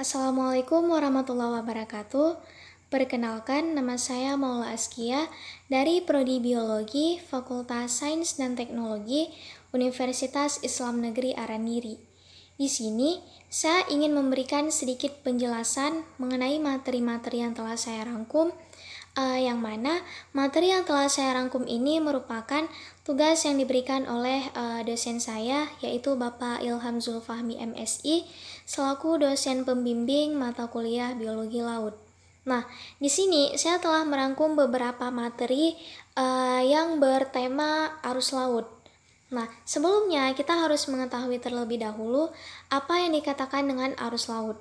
Assalamualaikum warahmatullahi wabarakatuh. Perkenalkan, nama saya Maula Askia dari Prodi Biologi Fakultas Sains dan Teknologi Universitas Islam Negeri Araniri. Di sini, saya ingin memberikan sedikit penjelasan mengenai materi-materi yang telah saya rangkum uh, yang mana materi yang telah saya rangkum ini merupakan tugas yang diberikan oleh uh, dosen saya yaitu Bapak Ilham Zulfahmi MSI selaku dosen pembimbing mata kuliah biologi laut. Nah, di sini saya telah merangkum beberapa materi uh, yang bertema arus laut. Nah, sebelumnya kita harus mengetahui terlebih dahulu apa yang dikatakan dengan arus laut.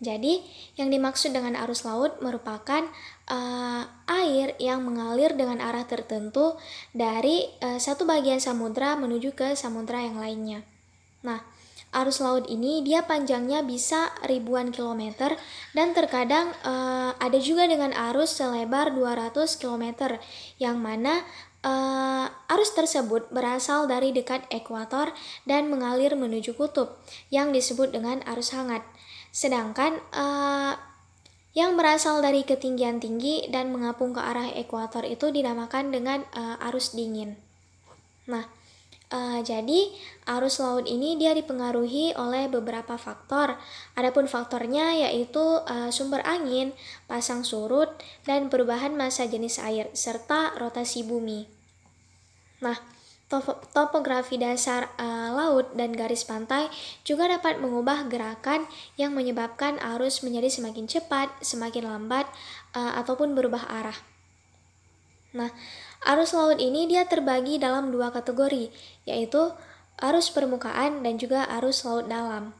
Jadi, yang dimaksud dengan arus laut merupakan uh, air yang mengalir dengan arah tertentu dari uh, satu bagian samudra menuju ke samudra yang lainnya. Nah, arus laut ini dia panjangnya bisa ribuan kilometer dan terkadang uh, ada juga dengan arus selebar 200 kilometer yang mana Uh, arus tersebut berasal dari dekat ekuator dan mengalir menuju kutub, yang disebut dengan arus hangat. Sedangkan uh, yang berasal dari ketinggian tinggi dan mengapung ke arah ekuator itu dinamakan dengan uh, arus dingin. Nah, Uh, jadi, arus laut ini dia dipengaruhi oleh beberapa faktor. Adapun faktornya yaitu uh, sumber angin, pasang surut, dan perubahan massa jenis air serta rotasi bumi. Nah, topografi dasar uh, laut dan garis pantai juga dapat mengubah gerakan yang menyebabkan arus menjadi semakin cepat, semakin lambat, uh, ataupun berubah arah. Nah, Arus laut ini dia terbagi dalam dua kategori, yaitu arus permukaan dan juga arus laut dalam.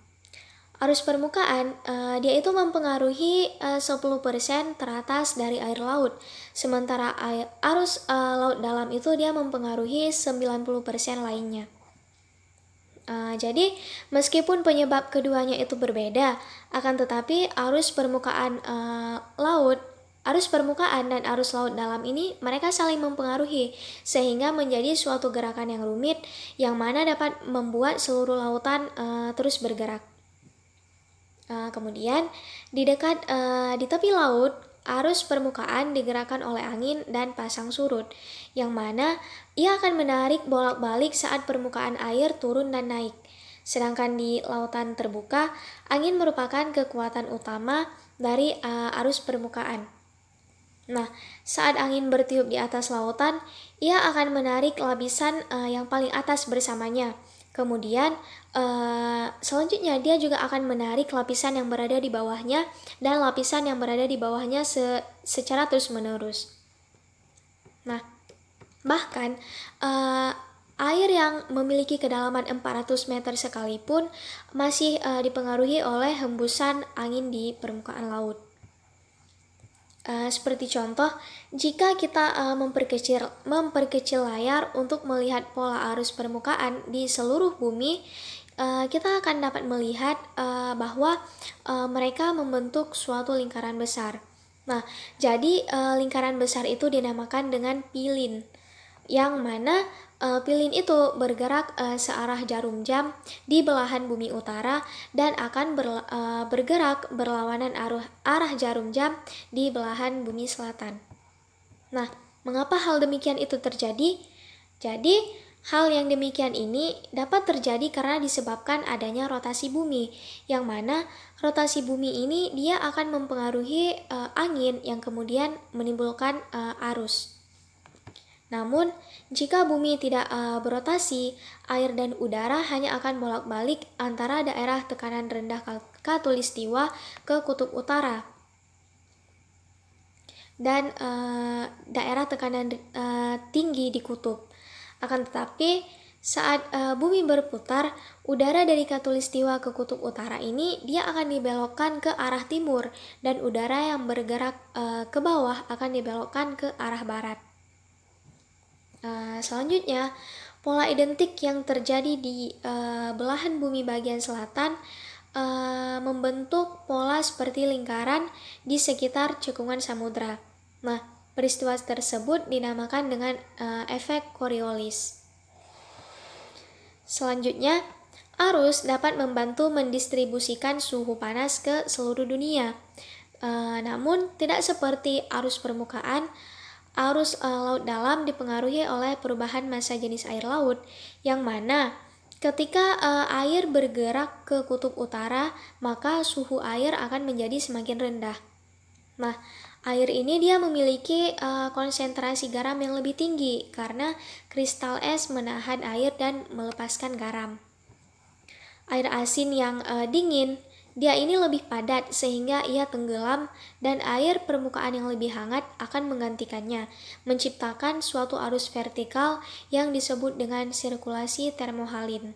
Arus permukaan, uh, dia itu mempengaruhi eh, uh, 10% teratas dari air laut, sementara air, arus uh, laut dalam itu dia mempengaruhi 90% lainnya. Uh, jadi, meskipun penyebab keduanya itu berbeda, akan tetapi arus permukaan uh, laut Arus permukaan dan arus laut dalam ini mereka saling mempengaruhi, sehingga menjadi suatu gerakan yang rumit, yang mana dapat membuat seluruh lautan uh, terus bergerak. Uh, kemudian, di dekat uh, di tepi laut, arus permukaan digerakkan oleh angin dan pasang surut, yang mana ia akan menarik bolak-balik saat permukaan air turun dan naik. Sedangkan di lautan terbuka, angin merupakan kekuatan utama dari uh, arus permukaan. Nah, saat angin bertiup di atas lautan, ia akan menarik lapisan uh, yang paling atas bersamanya. Kemudian, uh, selanjutnya dia juga akan menarik lapisan yang berada di bawahnya dan lapisan yang berada di bawahnya se secara terus-menerus. Nah, bahkan uh, air yang memiliki kedalaman 400 meter sekalipun masih uh, dipengaruhi oleh hembusan angin di permukaan laut. Eh, seperti contoh, jika kita uh, memperkecil memperkecil layar untuk melihat pola arus permukaan di seluruh bumi, uh, kita akan dapat melihat uh, bahwa uh, mereka membentuk suatu lingkaran besar. Nah, jadi uh, lingkaran besar itu dinamakan dengan pilin yang mana uh, pilin itu bergerak uh, searah jarum jam di belahan bumi utara dan akan ber, uh, eh, bergerak berlawanan arah, arah jarum jam di belahan bumi selatan. Nah, mengapa hal demikian itu terjadi? Jadi, hal yang demikian ini dapat terjadi karena disebabkan adanya rotasi bumi, yang mana rotasi bumi ini dia akan mempengaruhi uh, angin yang kemudian menimbulkan uh, arus. Namun, jika bumi tidak uh, berotasi, air dan udara hanya akan bolak-balik antara daerah tekanan rendah katulistiwa ke kutub utara dan uh, daerah tekanan uh, tinggi di kutub. Akan tetapi, saat uh, bumi berputar, udara dari katulistiwa ke kutub utara ini dia akan dibelokkan ke arah timur dan udara yang bergerak uh, ke bawah akan dibelokkan ke arah barat. Eh, selanjutnya, pola identik yang terjadi di uh, belahan bumi bagian selatan uh, membentuk pola seperti lingkaran di sekitar cekungan samudra. Nah, peristiwa tersebut dinamakan dengan uh, efek Coriolis. Selanjutnya, arus dapat membantu mendistribusikan suhu panas ke seluruh dunia. Uh, namun, tidak seperti arus permukaan, Arus uh, laut dalam dipengaruhi oleh perubahan massa jenis air laut, yang mana ketika uh, air bergerak ke kutub utara, maka suhu air akan menjadi semakin rendah. Nah, air ini dia memiliki uh, konsentrasi garam yang lebih tinggi karena kristal es menahan air dan melepaskan garam. Air asin yang uh, dingin dia ini lebih padat sehingga ia tenggelam dan air permukaan yang lebih hangat akan menggantikannya, menciptakan suatu arus vertikal yang disebut dengan sirkulasi termohalin.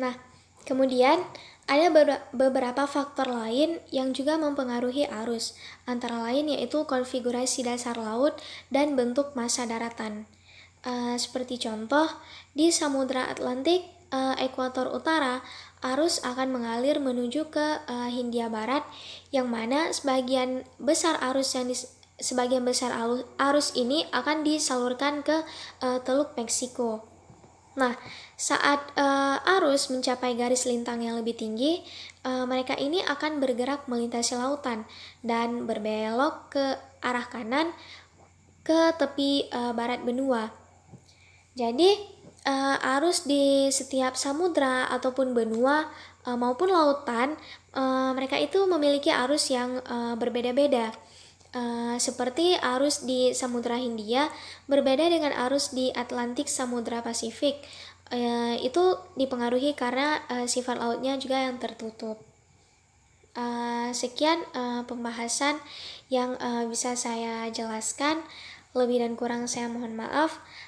Nah, kemudian ada beberapa faktor lain yang juga mempengaruhi arus, antara lain yaitu konfigurasi dasar laut dan bentuk massa daratan. Uh, seperti contoh, di Samudra Atlantik, uh, ekuator utara arus akan mengalir menuju ke uh, Hindia Barat yang mana sebagian besar arus yang dis, sebagian besar arus, arus ini akan disalurkan ke uh, Teluk Meksiko. Nah, saat uh, arus mencapai garis lintang yang lebih tinggi, uh, mereka ini akan bergerak melintasi lautan dan berbelok ke arah kanan ke tepi uh, barat benua. Jadi, uh, arus di setiap samudra ataupun benua uh, maupun lautan, uh, mereka itu memiliki arus yang uh, berbeda-beda. Uh, seperti arus di Samudra Hindia berbeda dengan arus di Atlantik Samudra Pasifik. Uh, itu dipengaruhi karena uh, sifat lautnya juga yang tertutup. Uh, sekian uh, pembahasan yang uh, bisa saya jelaskan. Lebih dan kurang saya mohon maaf.